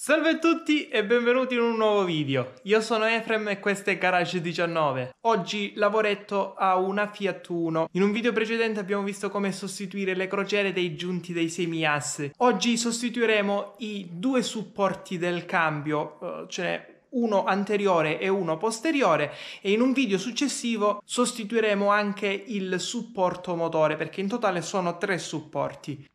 Salve a tutti e benvenuti in un nuovo video. Io sono Efrem e questo è Garage 19. Oggi lavoretto a una Fiat Uno. In un video precedente abbiamo visto come sostituire le crociere dei giunti dei semiasse. Oggi sostituiremo i due supporti del cambio, cioè uno anteriore e uno posteriore e in un video successivo sostituiremo anche il supporto motore perché in totale sono tre supporti.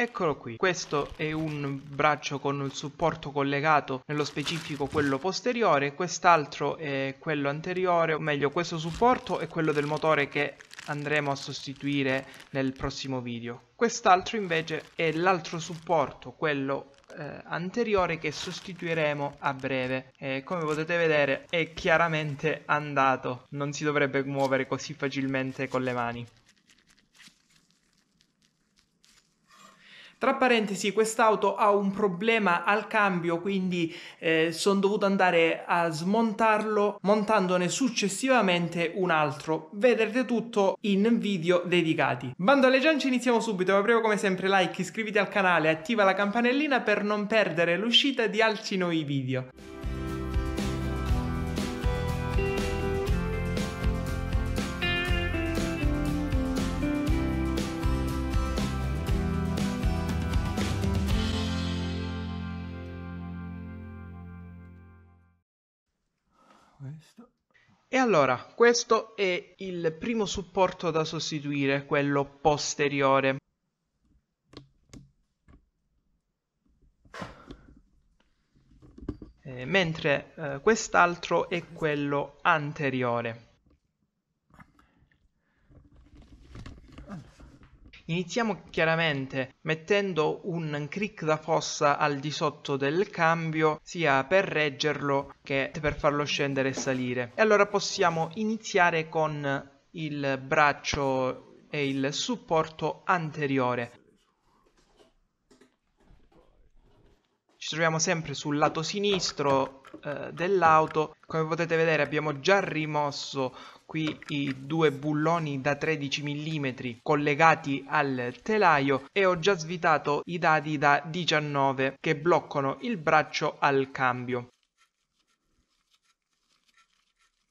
Eccolo qui, questo è un braccio con il supporto collegato, nello specifico quello posteriore, quest'altro è quello anteriore, o meglio questo supporto è quello del motore che andremo a sostituire nel prossimo video. Quest'altro invece è l'altro supporto, quello eh, anteriore che sostituiremo a breve. Eh, come potete vedere è chiaramente andato, non si dovrebbe muovere così facilmente con le mani. Tra parentesi, quest'auto ha un problema al cambio, quindi eh, sono dovuto andare a smontarlo montandone successivamente un altro. Vedrete tutto in video dedicati. Bando alle giance, iniziamo subito. Vi prego come sempre like, iscriviti al canale, attiva la campanellina per non perdere l'uscita di altri nuovi video. E allora, questo è il primo supporto da sostituire, quello posteriore. Eh, mentre eh, quest'altro è quello anteriore. Iniziamo chiaramente mettendo un crick da fossa al di sotto del cambio sia per reggerlo che per farlo scendere e salire. E allora possiamo iniziare con il braccio e il supporto anteriore. Ci troviamo sempre sul lato sinistro eh, dell'auto come potete vedere abbiamo già rimosso qui i due bulloni da 13 mm collegati al telaio e ho già svitato i dadi da 19 che bloccano il braccio al cambio.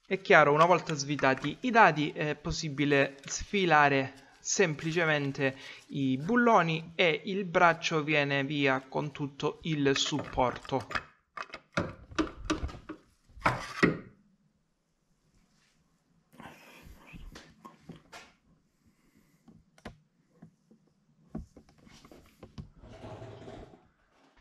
È chiaro, una volta svitati i dadi è possibile sfilare semplicemente i bulloni e il braccio viene via con tutto il supporto.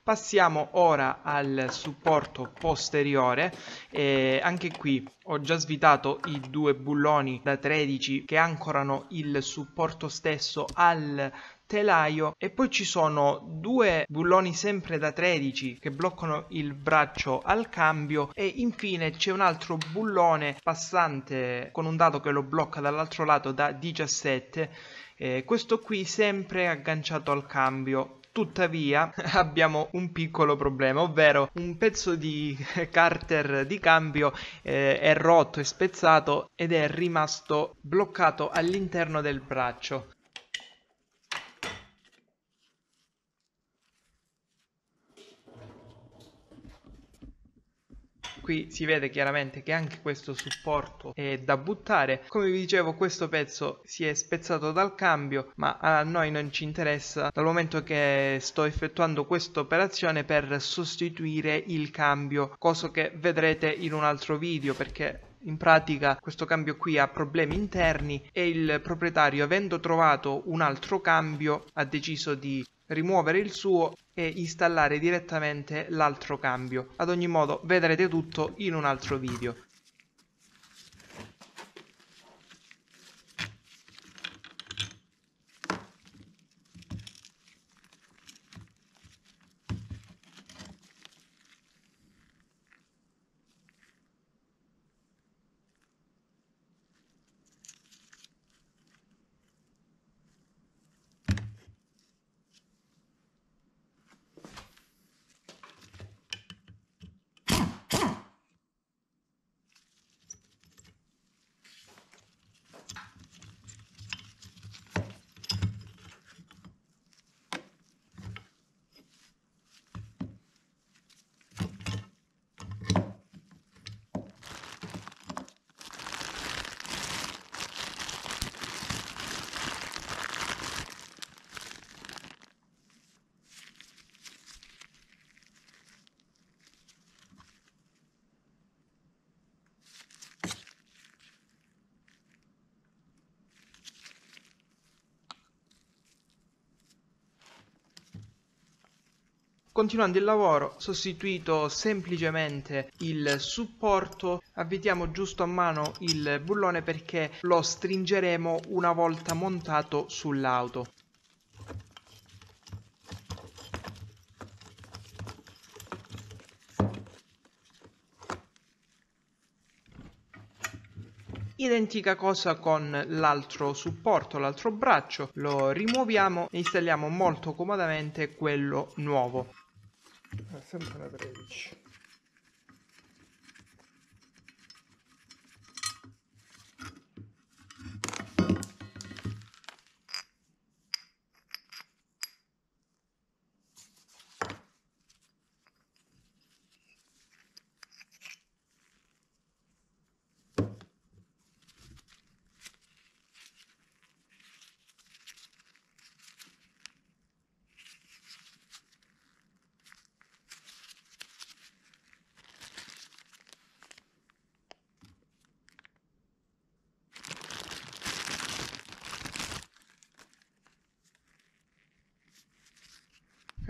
Passiamo ora al supporto posteriore, eh, anche qui ho già svitato i due bulloni da 13 che ancorano il supporto stesso al telaio e poi ci sono due bulloni sempre da 13 che bloccano il braccio al cambio e infine c'è un altro bullone passante con un dado che lo blocca dall'altro lato da 17 eh, questo qui sempre agganciato al cambio Tuttavia abbiamo un piccolo problema, ovvero un pezzo di carter di cambio eh, è rotto e spezzato ed è rimasto bloccato all'interno del braccio. qui si vede chiaramente che anche questo supporto è da buttare come vi dicevo questo pezzo si è spezzato dal cambio ma a noi non ci interessa dal momento che sto effettuando questa operazione per sostituire il cambio cosa che vedrete in un altro video perché in pratica questo cambio qui ha problemi interni e il proprietario avendo trovato un altro cambio ha deciso di rimuovere il suo e installare direttamente l'altro cambio. Ad ogni modo vedrete tutto in un altro video. Continuando il lavoro, sostituito semplicemente il supporto, avvitiamo giusto a mano il bullone perché lo stringeremo una volta montato sull'auto. Identica cosa con l'altro supporto, l'altro braccio, lo rimuoviamo e installiamo molto comodamente quello nuovo. C'est un peu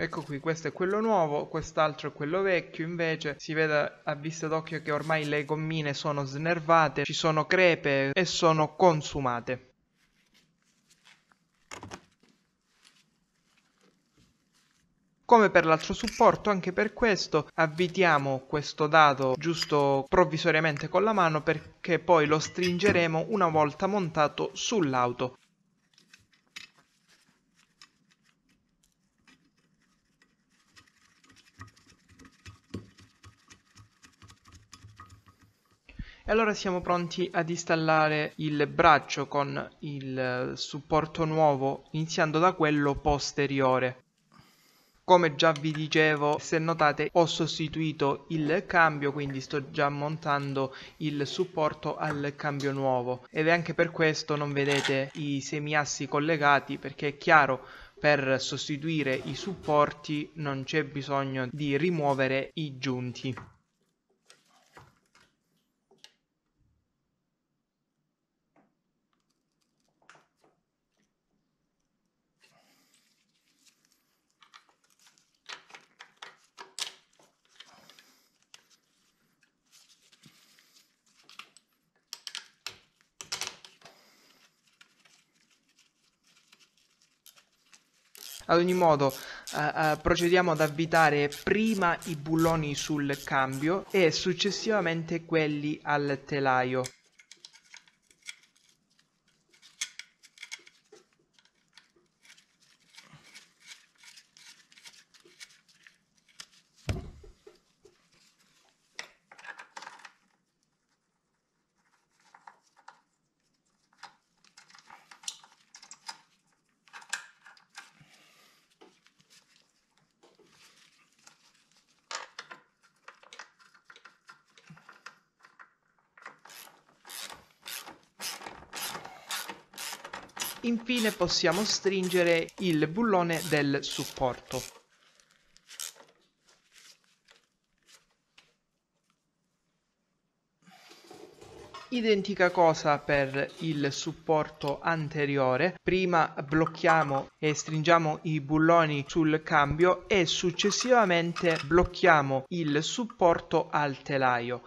Ecco qui, questo è quello nuovo, quest'altro è quello vecchio, invece si vede a vista d'occhio che ormai le gommine sono snervate, ci sono crepe e sono consumate. Come per l'altro supporto, anche per questo avvitiamo questo dado giusto provvisoriamente con la mano perché poi lo stringeremo una volta montato sull'auto. E allora siamo pronti ad installare il braccio con il eh, supporto nuovo, iniziando da quello posteriore. Come già vi dicevo, se notate ho sostituito il cambio, quindi sto già montando il supporto al cambio nuovo. Ed è anche per questo non vedete i semiassi collegati, perché è chiaro per sostituire i supporti non c'è bisogno di rimuovere i giunti. Ad ogni modo, eh, eh, procediamo ad avvitare prima i bulloni sul cambio e successivamente quelli al telaio. Infine possiamo stringere il bullone del supporto. Identica cosa per il supporto anteriore, prima blocchiamo e stringiamo i bulloni sul cambio e successivamente blocchiamo il supporto al telaio.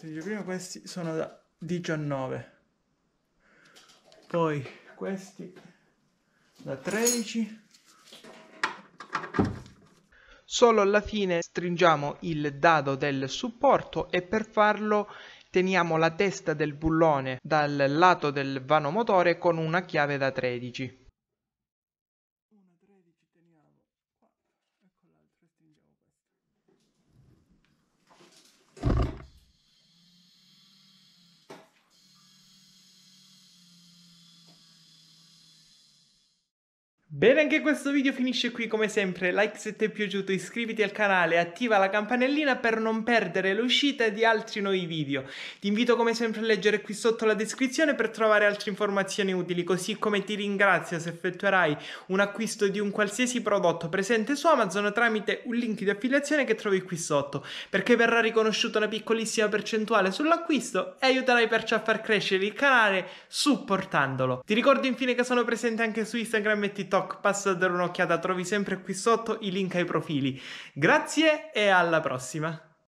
16 prima questi sono da 19 poi questi da 13 solo alla fine stringiamo il dado del supporto e per farlo teniamo la testa del bullone dal lato del vano motore con una chiave da 13 Bene, anche questo video finisce qui come sempre, like se ti è piaciuto, iscriviti al canale, e attiva la campanellina per non perdere l'uscita di altri nuovi video. Ti invito come sempre a leggere qui sotto la descrizione per trovare altre informazioni utili, così come ti ringrazio se effettuerai un acquisto di un qualsiasi prodotto presente su Amazon tramite un link di affiliazione che trovi qui sotto, perché verrà riconosciuta una piccolissima percentuale sull'acquisto e aiuterai perciò a far crescere il canale supportandolo. Ti ricordo infine che sono presente anche su Instagram e TikTok Rockpass a dare un'occhiata, trovi sempre qui sotto i link ai profili. Grazie e alla prossima!